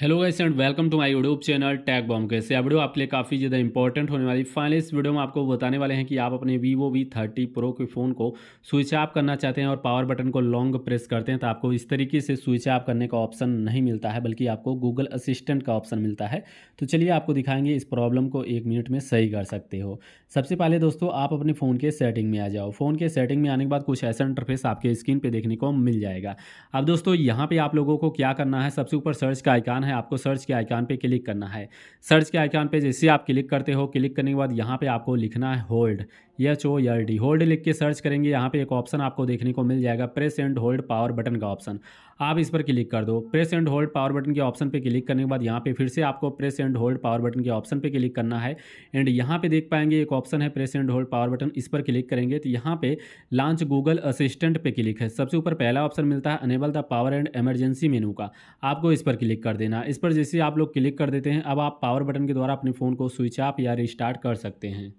hello guys and welcome to my YouTube channel tag bomb कैसे video आपके लिए काफ़ी ज़्यादा इंपॉर्टेंट होने वाली फाइनल इस वीडियो में आपको बताने वाले हैं कि आप अपने वीवो वी थर्टी प्रो के फ़ोन को स्विच ऑफ करना चाहते हैं और पावर बटन को लॉन्ग प्रेस करते हैं तो आपको इस तरीके से स्विच ऑफ करने का ऑप्शन नहीं मिलता है बल्कि आपको गूगल असिस्टेंट का ऑप्शन मिलता है तो चलिए आपको दिखाएंगे इस प्रॉब्लम को एक मिनट में सही कर सकते हो सबसे पहले दोस्तों आप अपने फ़ोन के सेटिंग में आ जाओ फ़ोन के सेटिंग में आने के बाद कुछ ऐसा इंटरफेस आपके स्क्रीन पर देखने को मिल जाएगा अब दोस्तों यहाँ पर आप लोगों को क्या करना है सबसे ऊपर सर्च का आइकान आइकान है आपको सर्च के आइकान पे क्लिक करना है सर्च के आइकान पे जैसे आप क्लिक करते हो क्लिक करने के बाद यहाँ पे आपको लिखना है hold H O L D hold लिख के सर्च करेंगे यहाँ पे एक ऑप्शन आपको देखने को मिल जाएगा press and hold power button का ऑप्शन आप इस पर क्लिक कर दो press and hold power button के ऑप्शन पे क्लिक करने के बाद यहाँ पे फिर से आपको press and hold power button के ऑप्शन पे क्लिक करना है एंड यहाँ पे देख पाएंगे एक ऑप्शन है press and hold power button इस पर क्लिक करेंगे तो यहाँ पे लॉन्च गूगल असिस्टेंट पे क्लिक है सबसे ऊपर पहला ऑप्शन मिलता है enable the power and emergency menu का आपको इस पर क्लिक कर देना देना इस पर जैसे आप लोग क्लिक कर देते हैं अब आप पावर बटन के द्वारा अपने फ़ोन को स्विच ऑफ या रिस्टार्ट कर सकते हैं